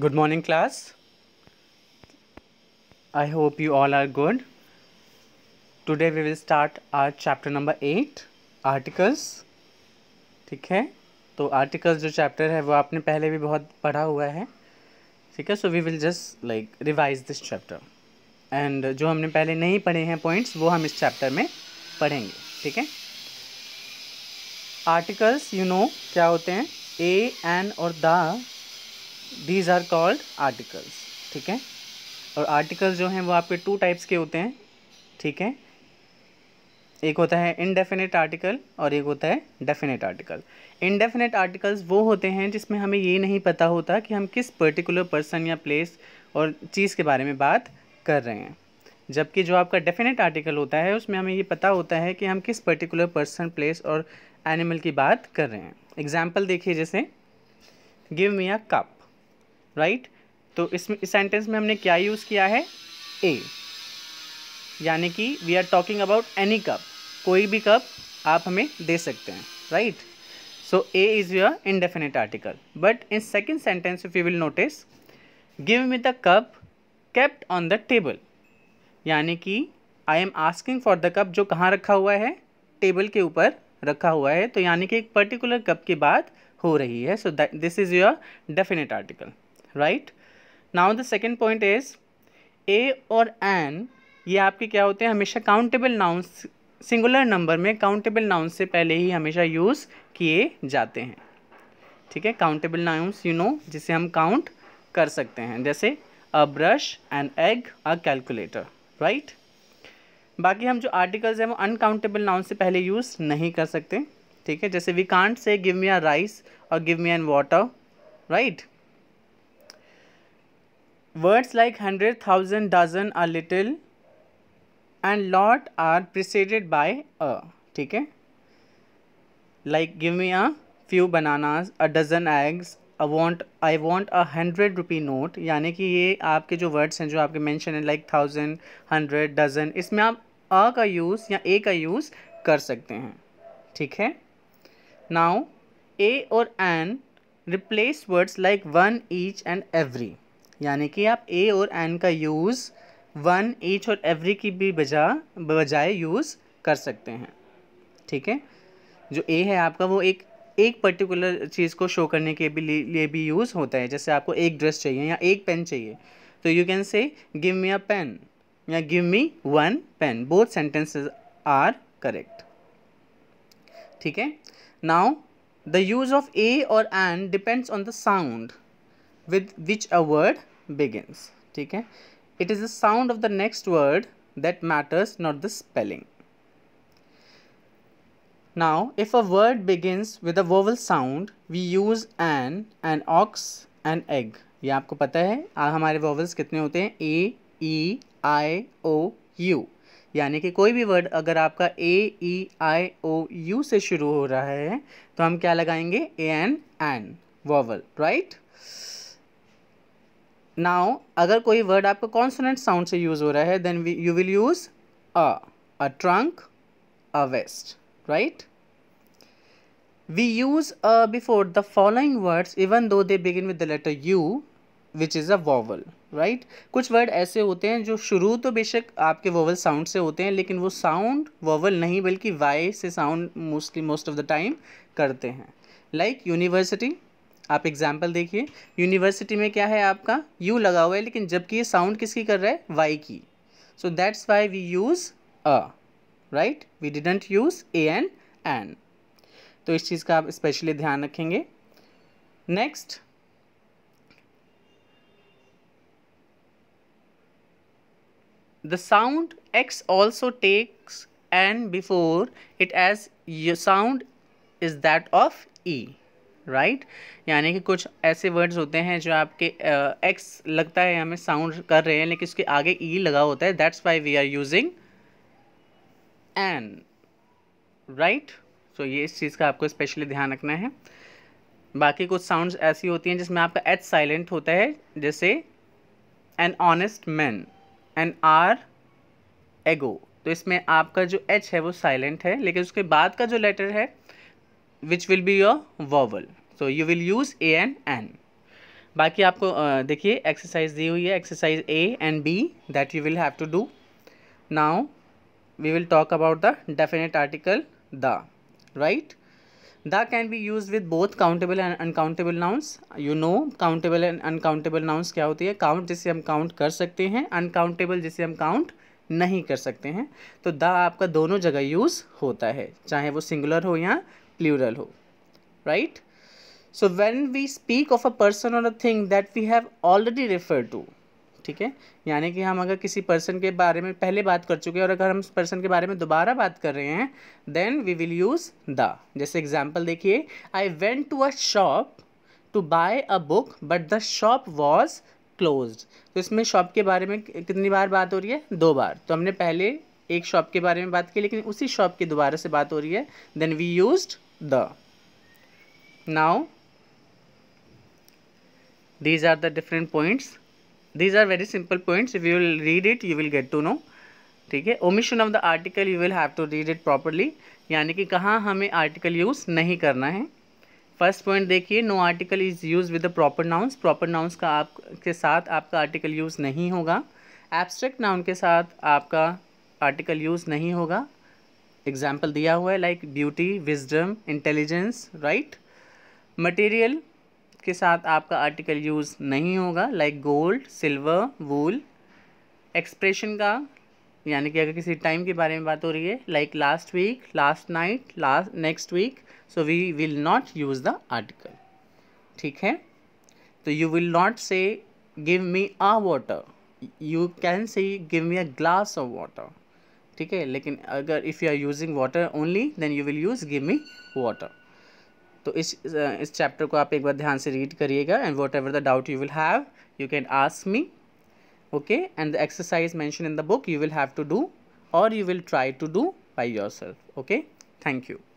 good morning class i hope you all are good today we will start our chapter number eight articles ठीक है तो articles जो chapter है वो आपने पहले भी बहुत पढ़ा हुआ है ठीक है so we will just like revise this chapter and जो हमने पहले नहीं पढ़े हैं पॉइंट्स वो हम इस चैप्टर में पढ़ेंगे ठीक है आर्टिकल्स यू नो क्या होते हैं ए एन और the these are called articles ठीक है और आर्टिकल जो हैं वो आपके टू टाइप्स के होते हैं ठीक है एक होता है इनडेफिनेट आर्टिकल और एक होता है डेफिनेट आर्टिकल इनडेफिनेट आर्टिकल्स वो होते हैं जिसमें हमें ये नहीं पता होता कि हम किस पर्टिकुलर पर्सन या प्लेस और चीज़ के बारे में बात कर रहे हैं जबकि जो आपका डेफिनेट आर्टिकल होता है उसमें हमें ये पता होता है कि हम किस पर्टिकुलर पर्सन प्लेस और एनिमल की बात कर रहे हैं एग्जाम्पल देखिए जैसे give me a cup right तो इस इस सेंटेंस में हमने क्या यूज़ किया है ए यानी कि we are talking about any cup कोई भी कप आप हमें दे सकते हैं right so a is your indefinite article but in second sentence if you will notice give me the cup kept on the table यानी कि I am asking for the cup जो कहाँ रखा हुआ है टेबल के ऊपर रखा हुआ है तो यानी कि एक पर्टिकुलर कप की बात हो रही है so this is your definite article right now the second point is a और एन ये आपके क्या होते हैं हमेशा काउंटेबल नाउन्स सिंगुलर नंबर में काउंटेबल नाउन्स से पहले ही हमेशा यूज़ किए जाते हैं ठीक है काउंटेबल नाउन्स यू नो जिसे हम काउंट कर सकते हैं जैसे a brush an egg a calculator right बाकी हम जो आर्टिकल्स हैं वो अनकाउंटेबल नाउन से पहले यूज़ नहीं कर सकते ठीक है जैसे we can't say give me a rice और give me an water right Words like hundred, thousand, dozen a little and lot are preceded by a. ठीक है like give me a few bananas a dozen eggs I want I want a hundred rupee note यानी कि ये आपके जो words हैं जो आपके mention हैं like thousand hundred dozen इसमें आप a का use या a का use कर सकते हैं ठीक है now a और an replace words like one each and every यानी कि आप ए और एन का यूज़ वन ईच और एवरी की भी बजा बजाय यूज़ कर सकते हैं ठीक है जो ए है आपका वो एक एक पर्टिकुलर चीज़ को शो करने के भी लिए भी यूज़ होता है जैसे आपको एक ड्रेस चाहिए या एक पेन चाहिए तो you can say give me a pen या give me one pen both sentences are correct ठीक है now the use of a और an depends on the sound with which a word begins ठीक है it is the sound of the next word that matters not the spelling now if a word begins with a vowel sound we use an an ox an egg ये आपको पता है हमारे vowels कितने होते हैं ए ई आई ओ यू यानी कि कोई भी वर्ड अगर आपका ए ई आई ओ यू से शुरू हो रहा है तो हम क्या लगाएंगे a an an vowel right now अगर कोई वर्ड आपको कॉन्सोनेंट साउंड से यूज़ हो रहा है then you will use a a trunk a waste right we use a before the following words even though they begin with the letter U which is a vowel right कुछ word ऐसे होते हैं जो शुरू तो बेशक आपके vowel sound से होते हैं लेकिन वो साउंड वोवल नहीं बल्कि वाई से sound mostly most of the time करते हैं लाइक यूनिवर्सिटी आप एग्जाम्पल देखिए यूनिवर्सिटी में क्या है आपका यू लगा हुआ है लेकिन जबकि ये साउंड किसकी कर रहा है वाई की so that's why we use a right we didn't use a an an तो इस चीज़ का आप स्पेशली ध्यान रखेंगे next the sound x also takes n before it as sound is that of e right right? यानी कि कुछ ऐसे वर्ड्स होते हैं जो आपके एक्स uh, लगता है हमें साउंड कर रहे हैं लेकिन उसके आगे ई e लगा होता है that's why we are using an right so ये इस चीज़ का आपको स्पेशली ध्यान रखना है बाकी कुछ साउंड्स ऐसी होती हैं जिसमें आपका एच साइलेंट होता है जैसे an honest man an hour ago तो इसमें आपका जो एच है वो साइलेंट है लेकिन उसके बाद का जो लेटर है which will be your vowel so you will use a and an बाकी आपको देखिए एक्सरसाइज दी हुई है exercise A and B that you will have to do now we will talk about the definite article the right the can be use with both countable and uncountable nouns you know countable and uncountable nouns क्या होती है count जिसे हम count कर सकते हैं uncountable जिसे हम काउंट नहीं कर सकते हैं तो द आपका दोनों जगह यूज़ होता है चाहे वो सिंगुलर हो या प्लूरल हो right so when we speak of a person और a thing that we have already refer to ठीक है यानी कि हम अगर किसी पर्सन के बारे में पहले बात कर चुके हैं और अगर हम उस पर्सन के बारे में दोबारा बात कर रहे हैं then we will use the जैसे एग्जाम्पल देखिए I went to a shop to buy a book but the shop was close तो इसमें शॉप के बारे में कितनी बार बात हो रही है दो बार तो हमने पहले एक शॉप के बारे में बात की लेकिन उसी शॉप की दोबारा से बात हो रही है then we use the now these are the different points these are very simple points if you will read it you will get to know ठीक है omission of the article you will have to read it properly यानी कि कहाँ हमें article use नहीं करना है first point देखिए no article is use with the proper nouns proper nouns का आप के साथ आपका आर्टिकल यूज़ नहीं होगा एब्स्ट्रैक्ट नाउन के साथ आपका आर्टिकल यूज़ नहीं होगा एग्जाम्पल दिया हुआ है like beauty wisdom intelligence right material के साथ आपका आर्टिकल यूज़ नहीं होगा like gold silver wool expression का यानी कि अगर किसी टाइम के बारे में बात हो रही है like last week last night last next week so we will not use the article ठीक है तो you will not say give me a water you can say give me a glass of water ठीक है लेकिन अगर if you are using water only then you will use give me water तो इस इस चैप्टर को आप एक बार ध्यान से रीड करिएगा and whatever the doubt you will have you can ask me okay and the exercise mention in the book you will have to do और you will try to do by yourself okay thank you